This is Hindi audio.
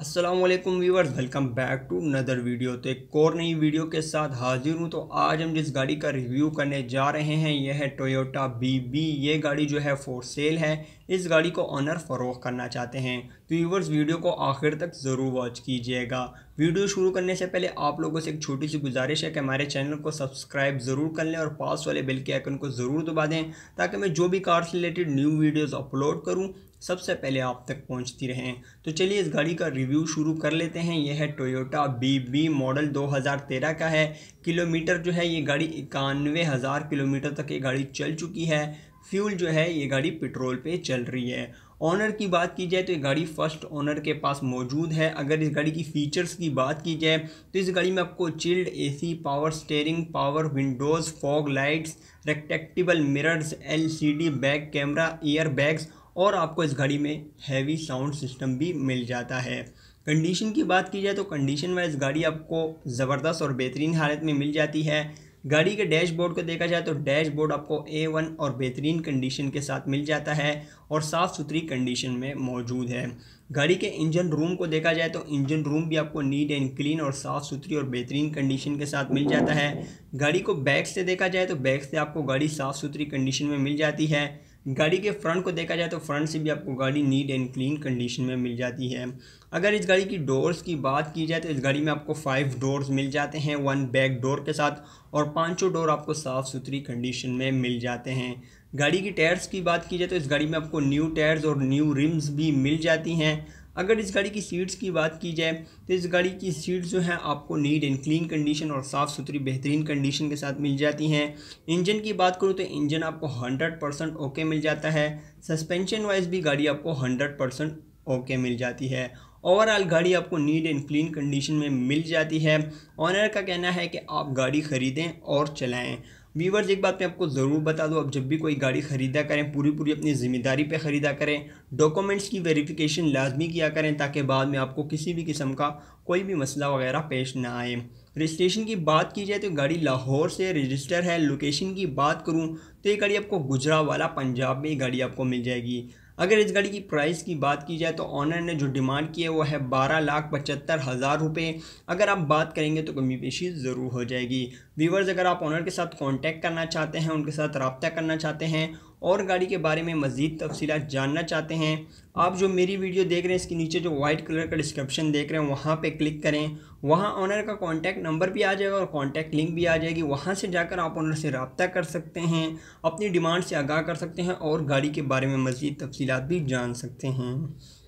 Aslam viewers welcome back to another video तो एक और नई वीडियो के साथ हाजिर हूँ तो आज हम जिस गाड़ी का रिव्यू करने जा रहे हैं यह है टोयोटा बी बी ये गाड़ी जो है फोर सेल है इस गाड़ी को ऑनर फ़रोख करना चाहते हैं व्यूवर्स वीडियो तो को आखिर तक ज़रूर वॉच कीजिएगा वीडियो शुरू करने से पहले आप लोगों से एक छोटी सी गुजारिश है कि हमारे चैनल को सब्सक्राइब ज़रूर कर लें और पास वाले बेल के आइकन को ज़रूर दबा दें ताकि मैं जो भी कार से रिलेटेड न्यू वीडियोस अपलोड करूं सबसे पहले आप तक पहुंचती रहें तो चलिए इस गाड़ी का रिव्यू शुरू कर लेते हैं यह है टोयोटा बी बी मॉडल 2013 का है किलोमीटर जो है ये गाड़ी इक्यानवे हज़ार किलोमीटर तक ये गाड़ी चल चुकी है फ्यूल जो है ये गाड़ी पेट्रोल पे चल रही है ऑनर की बात की जाए तो ये गाड़ी फर्स्ट ऑनर के पास मौजूद है अगर इस गाड़ी की फ़ीचर्स की बात की जाए तो इस गाड़ी में आपको chilled AC power steering power windows fog lights retractable mirrors LCD back camera air bags और आपको इस गाड़ी में हैवी साउंड सिस्टम भी मिल जाता है कंडीशन की बात की जाए तो कंडीशन वाइज गाड़ी आपको ज़बरदस्त और बेहतरीन हालत में मिल जाती है गाड़ी के डैशबोर्ड को देखा जाए तो डैशबोर्ड आपको ए वन और बेहतरीन कंडीशन के साथ मिल जाता है और साफ़ सुथरी कंडीशन में मौजूद है गाड़ी के इंजन रूम को देखा जाए तो इंजन रूम भी आपको नीट एंड क्लीन और साफ़ सुथरी और बेहतरीन कंडीशन के साथ मिल जाता है गाड़ी को बैक से देखा जाए तो बैक से आपको गाड़ी साफ़ सुथरी कंडीशन में मिल जाती है गाड़ी के फ्रंट को देखा जाए तो फ्रंट से भी आपको गाड़ी नीट एंड क्लीन कंडीशन में मिल जाती है अगर इस गाड़ी की डोर्स की बात की जाए तो इस गाड़ी में आपको फाइव डोर्स मिल जाते हैं वन बैक डोर के साथ और पांचों डोर आपको साफ़ सुथरी कंडीशन में मिल जाते हैं गाड़ी की टायर्स की बात की जाए तो इस गाड़ी में आपको न्यू टायर्स और न्यू रिम्स भी मिल जाती हैं अगर इस गाड़ी की सीट्स की बात की जाए तो इस गाड़ी की सीट्स जो हैं आपको नीट एंड क्लीन कंडीशन और साफ़ सुथरी बेहतरीन कंडीशन के साथ मिल जाती हैं इंजन की बात करूँ तो इंजन आपको हंड्रेड परसेंट ओके मिल जाता है सस्पेंशन वाइज भी गाड़ी आपको हंड्रेड परसेंट ओके मिल जाती है ओवरऑल गाड़ी आपको नीट एंड क्लीन कंडीशन में मिल जाती है ऑनर का कहना है कि आप गाड़ी ख़रीदें और चलाएँ वीवर्स एक बात मैं आपको ज़रूर बता दूँ आप जब भी कोई गाड़ी ख़रीदा करें पूरी पूरी अपनी ज़िम्मेदारी पे ख़रीदा करें डॉक्यूमेंट्स की वेरिफिकेशन लाजमी किया करें ताकि बाद में आपको किसी भी किस्म का कोई भी मसला वगैरह पेश ना आए रजिस्ट्रेशन की बात की जाए तो गाड़ी लाहौर से रजिस्टर है लोकेशन की बात करूँ तो ये गाड़ी आपको गुजरा वाला पंजाब में गाड़ी आपको मिल जाएगी अगर इस गाड़ी की प्राइस की बात की जाए तो ऑनर ने जो डिमांड की है वो है बारह लाख पचहत्तर हज़ार रुपये अगर आप बात करेंगे तो कमी पेशी ज़रूर हो जाएगी व्यूवर्स अगर आप ऑनर के साथ कॉन्टैक्ट करना चाहते हैं उनके साथ रबता करना चाहते हैं और गाड़ी के बारे में मज़ीद तफसीत जानना चाहते हैं आप जो मेरी वीडियो देख रहे हैं इसके नीचे जो वाइट कलर का डिस्क्रिप्शन देख रहे हैं वहाँ पे क्लिक करें वहाँ ऑनर का कॉन्टैक्ट नंबर भी आ जाएगा और कॉन्टैक्ट लिंक भी आ जाएगी वहाँ से जाकर आप ऑनर से रबता कर सकते हैं अपनी डिमांड से आगाह कर सकते हैं और गाड़ी के बारे में मज़ीद तफसीत भी जान सकते हैं